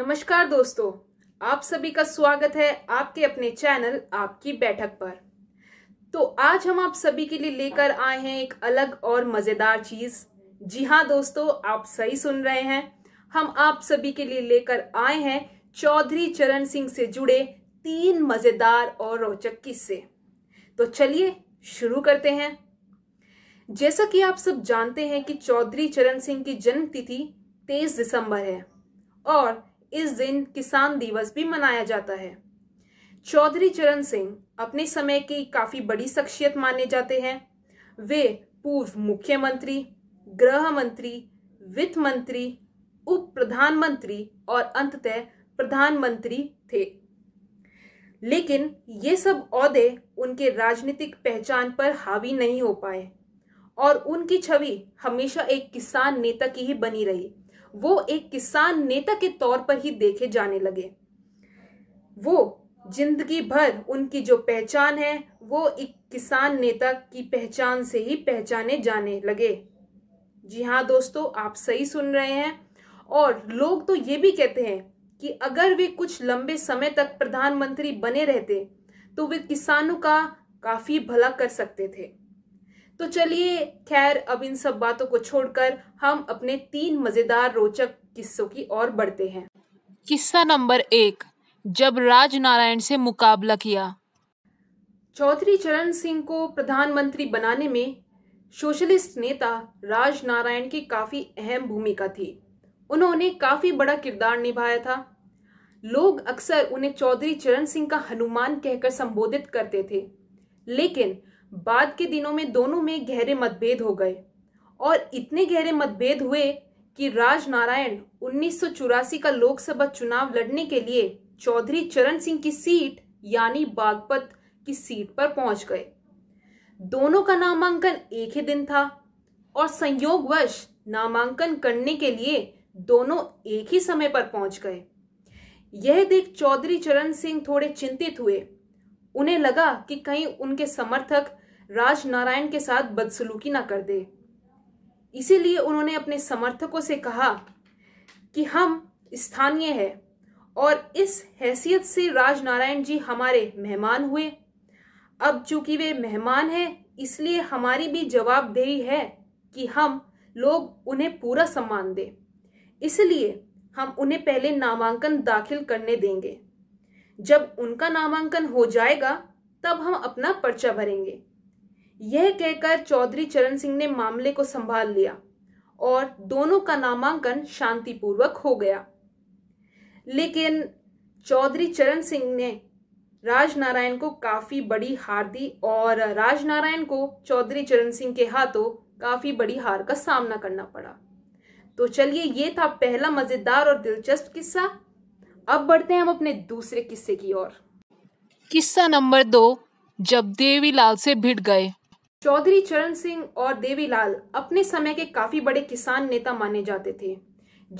नमस्कार दोस्तों आप सभी का स्वागत है आपके अपने चैनल आपकी बैठक पर तो आज हम आप सभी के लिए लेकर आए हैं एक अलग और मज़ेदार चीज़ जी हाँ दोस्तों आप सही सुन रहे हैं हम आप सभी के लिए लेकर आए हैं चौधरी चरण सिंह से जुड़े तीन मज़ेदार और रोचक किस्से तो चलिए शुरू करते हैं जैसा कि आप सब जानते हैं कि चौधरी चरण सिंह की जन्म तिथि तेईस दिसंबर है और इस दिन किसान दिवस भी मनाया जाता है चौधरी चरण सिंह अपने समय की काफी बड़ी शख्सियत माने जाते हैं वे पूर्व मुख्यमंत्री गृह मंत्री वित्त मंत्री उप प्रधानमंत्री और अंततः प्रधानमंत्री थे लेकिन ये सब औहदे उनके राजनीतिक पहचान पर हावी नहीं हो पाए और उनकी छवि हमेशा एक किसान नेता की ही बनी रही वो एक किसान नेता के तौर पर ही देखे जाने लगे वो जिंदगी भर उनकी जो पहचान है वो एक किसान नेता की पहचान से ही पहचाने जाने लगे जी हाँ दोस्तों आप सही सुन रहे हैं और लोग तो ये भी कहते हैं कि अगर वे कुछ लंबे समय तक प्रधानमंत्री बने रहते तो वे किसानों का काफी भला कर सकते थे तो चलिए खैर अब इन सब बातों को छोड़कर हम अपने तीन मजेदार रोचक किस्सों की ओर बढ़ते हैं किस्सा नंबर एक जब राज नारायण से मुकाबला किया चौधरी चरण सिंह को प्रधानमंत्री बनाने में सोशलिस्ट नेता राज नारायण की काफी अहम भूमिका थी उन्होंने काफी बड़ा किरदार निभाया था लोग अक्सर उन्हें चौधरी चरण सिंह का हनुमान कहकर संबोधित करते थे लेकिन बाद के दिनों में दोनों में गहरे मतभेद हो गए और इतने गहरे मतभेद हुए कि राज नारायण उन्नीस का लोकसभा चुनाव लड़ने के लिए चौधरी चरण सिंह की सीट यानी बागपत की सीट पर पहुंच गए दोनों का नामांकन एक ही दिन था और संयोगवश नामांकन करने के लिए दोनों एक ही समय पर पहुंच गए यह देख चौधरी चरण सिंह थोड़े चिंतित हुए उन्हें लगा कि कहीं उनके समर्थक राजनारायण के साथ बदसलूकी ना कर दे इसीलिए उन्होंने अपने समर्थकों से कहा कि हम स्थानीय हैं और इस हैसियत से राजनारायण जी हमारे मेहमान हुए अब चूंकि वे मेहमान हैं इसलिए हमारी भी जवाबदेही है कि हम लोग उन्हें पूरा सम्मान दें इसलिए हम उन्हें पहले नामांकन दाखिल करने देंगे जब उनका नामांकन हो जाएगा तब हम अपना पर्चा भरेंगे यह कहकर चौधरी चरण सिंह ने मामले को संभाल लिया और दोनों का नामांकन शांतिपूर्वक हो गया लेकिन चौधरी चरण सिंह ने राजनारायण को काफी बड़ी हार दी और राजनारायण को चौधरी चरण सिंह के हाथों काफी बड़ी हार का सामना करना पड़ा तो चलिए ये था पहला मजेदार और दिलचस्प किस्सा अब बढ़ते हैं हम अपने दूसरे किस्से की ओर किस्सा नंबर दो जब देवीलाल से भिड़ गए चौधरी चरण सिंह और देवीलाल अपने समय के काफी बड़े किसान नेता माने जाते थे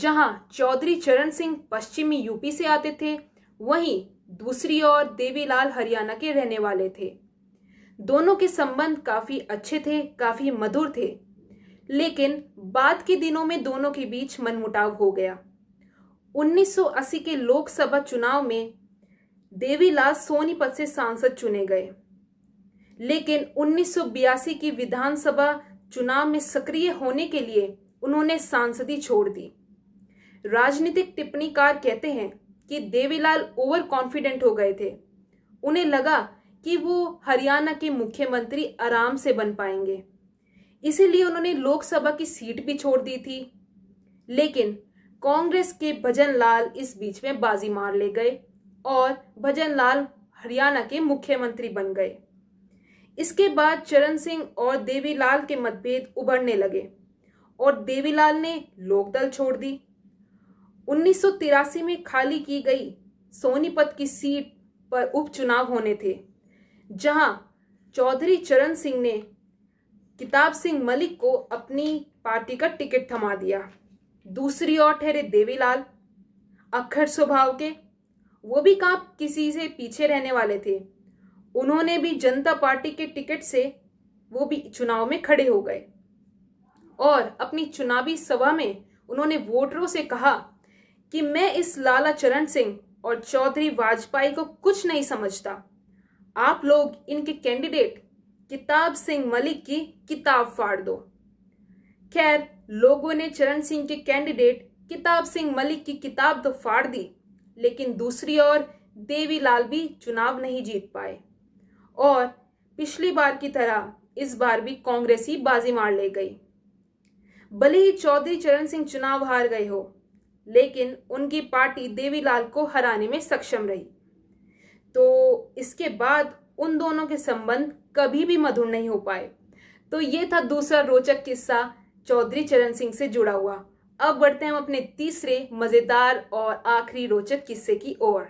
जहां चौधरी चरण सिंह पश्चिमी यूपी से आते थे वहीं दूसरी ओर देवीलाल हरियाणा के रहने वाले थे दोनों के संबंध काफी अच्छे थे काफी मधुर थे लेकिन बाद के दिनों में दोनों के बीच मनमुटाव हो गया 1980 के लोकसभा चुनाव में देवीलाल सोनीपत से सांसद चुने गए लेकिन 1982 की विधानसभा चुनाव में सक्रिय होने के लिए उन्होंने सांसदी छोड़ दी राजनीतिक टिप्पणीकार कहते हैं कि देवीलाल ओवर कॉन्फिडेंट हो गए थे उन्हें लगा कि वो हरियाणा के मुख्यमंत्री आराम से बन पाएंगे इसीलिए उन्होंने लोकसभा की सीट भी छोड़ दी थी लेकिन कांग्रेस के भजन लाल इस बीच में बाजी मार ले गए और भजन लाल हरियाणा के मुख्यमंत्री बन गए इसके बाद चरण सिंह और देवीलाल के मतभेद उभरने लगे और देवीलाल ने लोकदल छोड़ दी उन्नीस में खाली की गई सोनीपत की सीट पर उपचुनाव होने थे जहां चौधरी चरण सिंह ने किताब सिंह मलिक को अपनी पार्टी का टिकट थमा दिया दूसरी ओर ठहरे देवीलाल अखर स्वभाव के वो भी काप किसी से पीछे रहने वाले थे उन्होंने भी जनता पार्टी के टिकट से वो भी चुनाव में खड़े हो गए और अपनी चुनावी सभा में उन्होंने वोटरों से कहा कि मैं इस लाला चरण सिंह और चौधरी वाजपेयी को कुछ नहीं समझता आप लोग इनके कैंडिडेट किताब सिंह मलिक की किताब फाड़ दो खैर लोगों ने चरण सिंह के कैंडिडेट किताब सिंह मलिक की किताब तो फाड़ दी लेकिन दूसरी ओर देवीलाल भी चुनाव नहीं जीत पाए और पिछली बार की तरह इस बार भी कांग्रेस ही बाजी मार ले गई भले ही चौधरी चरण सिंह चुनाव हार गए हो लेकिन उनकी पार्टी देवीलाल को हराने में सक्षम रही तो इसके बाद उन दोनों के संबंध कभी भी मधुर नहीं हो पाए तो ये था दूसरा रोचक किस्सा चौधरी चरण सिंह से जुड़ा हुआ अब बढ़ते हैं हम अपने तीसरे मजेदार और आखिरी रोचक किस्से की ओर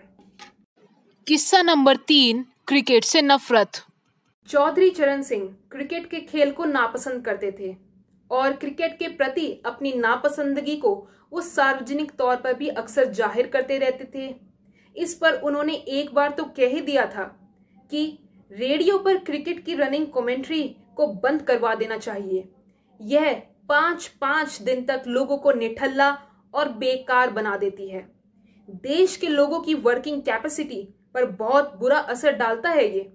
किस्सा नंबर तीन क्रिकेट से नफरत चौधरी चरण सिंह क्रिकेट के खेल को नापसंद करते थे और क्रिकेट के प्रति अपनी नापसंदगी को वो सार्वजनिक तौर पर भी अक्सर जाहिर करते रहते थे इस पर उन्होंने एक बार तो कह ही दिया था कि रेडियो पर क्रिकेट की रनिंग कमेंट्री को बंद करवा देना चाहिए यह पांच पांच दिन तक लोगों को निठल्ला और बेकार बना देती है देश के लोगों की वर्किंग कैपेसिटी पर बहुत बुरा असर डालता है ये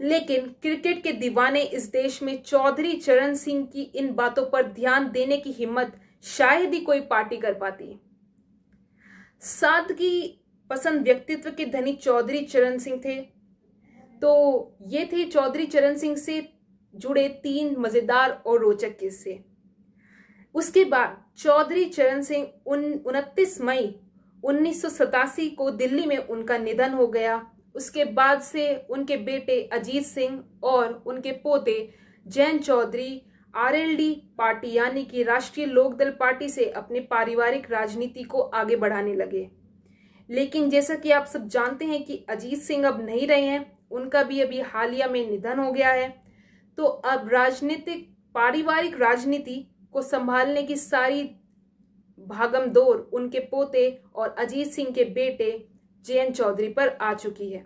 लेकिन क्रिकेट के दीवाने इस देश में चौधरी चरण सिंह की इन बातों पर ध्यान देने की हिम्मत शायद ही कोई पार्टी कर पाती सादगी पसंद व्यक्तित्व के धनी चौधरी चरण सिंह थे तो ये थे चौधरी चरण सिंह से जुड़े तीन मज़ेदार और रोचक किस्से उसके बाद चौधरी चरण सिंह उन उनतीस मई उन्नीस को दिल्ली में उनका निधन हो गया उसके बाद से उनके बेटे अजीत सिंह और उनके पोते जैन चौधरी आरएलडी पार्टी यानी कि राष्ट्रीय लोकदल पार्टी से अपने पारिवारिक राजनीति को आगे बढ़ाने लगे लेकिन जैसा कि आप सब जानते हैं कि अजीत सिंह अब नहीं रहे हैं उनका भी अभी हालिया में निधन हो गया है तो अब राजनीतिक पारिवारिक राजनीति को संभालने की सारी भागम दौर उनके पोते और अजीत सिंह के बेटे जयंत चौधरी पर आ चुकी है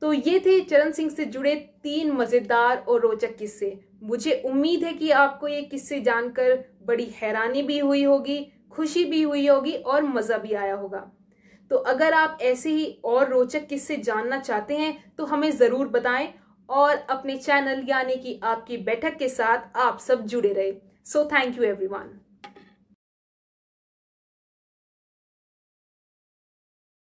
तो ये थे चरण सिंह से जुड़े तीन मज़ेदार और रोचक किस्से मुझे उम्मीद है कि आपको ये किस्से जानकर बड़ी हैरानी भी हुई होगी खुशी भी हुई होगी और मज़ा भी आया होगा तो अगर आप ऐसे ही और रोचक किस्से जानना चाहते हैं तो हमें ज़रूर बताएं और अपने चैनल यानी कि आपकी बैठक के साथ आप सब जुड़े रहे सो थैंक यू एवरीवन